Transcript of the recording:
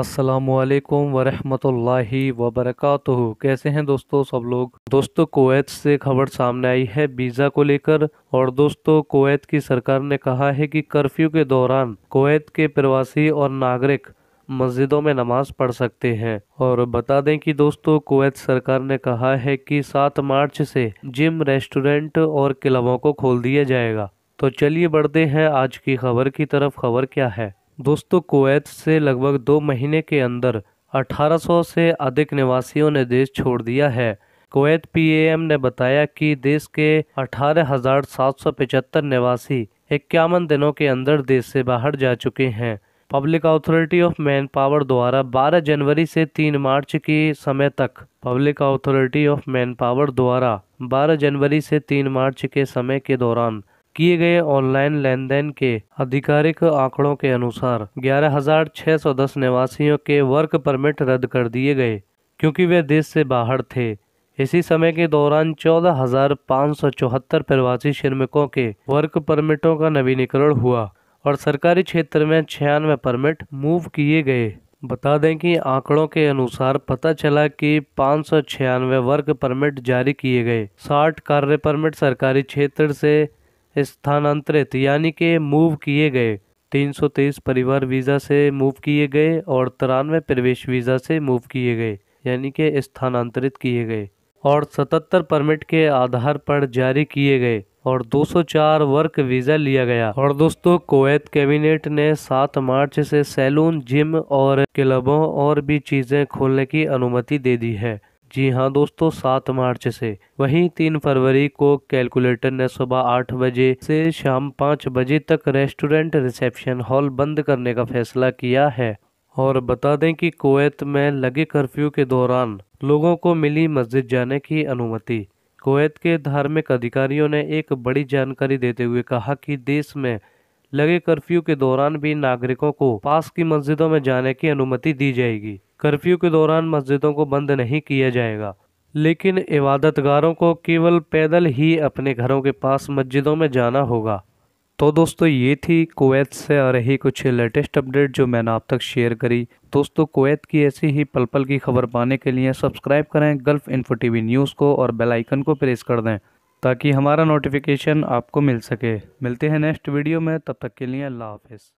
असलकम वरहमतुल्लाहि वबरकatuह कैसे हैं दोस्तों सब लोग दोस्तों कोवैत से खबर सामने आई है वीज़ा को लेकर और दोस्तों कोवैत की सरकार ने कहा है कि कर्फ्यू के दौरान कोवैत के प्रवासी और नागरिक मस्जिदों में नमाज पढ़ सकते हैं और बता दें कि दोस्तों कोवैत सरकार ने कहा है कि 7 मार्च से जिम रेस्टोरेंट और क्लबों को खोल दिया जाएगा तो चलिए बढ़ते हैं आज की खबर की तरफ खबर क्या है दोस्तों कुवैत से लगभग दो महीने के अंदर 1800 से अधिक निवासियों ने देश छोड़ दिया है कुवैत पीएम ने बताया कि देश के अठारह निवासी इक्यावन दिनों के अंदर देश से बाहर जा चुके हैं public authority of man power द्वारा 12 जनवरी से 3 मार्च के समय तक public authority of man power द्वारा 12 जनवरी से 3 मार्च के समय के दौरान किए गए ऑनलाइन लेन देन के आधिकारिक आंकड़ों के अनुसार ग्यारह हजार सौ दस निवासियों के वर्क परमिट रद्द कर दिए गए क्योंकि वे देश से बाहर थे इसी समय के दौरान चौदह हजार पाँच सौ चौहत्तर प्रवासी श्रमिकों के वर्क परमिटों का नवीनीकरण हुआ और सरकारी क्षेत्र में छियानवे परमिट मूव किए गए बता दें कि आंकड़ों के अनुसार पता चला कि पाँच सौ छियानवे वर्क परमिट जारी किए गए साठ कार्य परमिट सरकारी क्षेत्र से स्थानांतरित यानी कि मूव किए गए 323 परिवार वीज़ा से मूव किए गए और तिरानवे प्रवेश वीज़ा से मूव किए गए यानी कि स्थानांतरित किए गए और 77 परमिट के आधार पर जारी किए गए और 204 वर्क वीज़ा लिया गया और दोस्तों कोवैत कैबिनेट ने 7 मार्च से सैलून जिम और क्लबों और भी चीज़ें खोलने की अनुमति दे दी है जी हाँ दोस्तों सात मार्च से वहीं तीन फरवरी को कैलकुलेटर ने सुबह आठ बजे से शाम पाँच बजे तक रेस्टोरेंट रिसेप्शन हॉल बंद करने का फैसला किया है और बता दें कि कोवैत में लगे कर्फ्यू के दौरान लोगों को मिली मस्जिद जाने की अनुमति कोवैत के धार्मिक अधिकारियों ने एक बड़ी जानकारी देते हुए कहा कि देश में लगे कर्फ्यू के दौरान भी नागरिकों को पास की मस्जिदों में जाने की अनुमति दी जाएगी कर्फ्यू के दौरान मस्जिदों को बंद नहीं किया जाएगा लेकिन इबादतगारों को केवल पैदल ही अपने घरों के पास मस्जिदों में जाना होगा तो दोस्तों ये थी कुवैत से आ रही कुछ लेटेस्ट अपडेट जो मैंने आप तक शेयर करी दोस्तों कुवैत की ऐसी ही पल पल की खबर पाने के लिए सब्सक्राइब करें गल्फ़ इन्फो टी न्यूज़ को और बेल आइकन को प्रेस कर दें ताकि हमारा नोटिफिकेशन आपको मिल सके मिलते हैं नेक्स्ट वीडियो में तब तक के लिए अल्लाह हाफिज़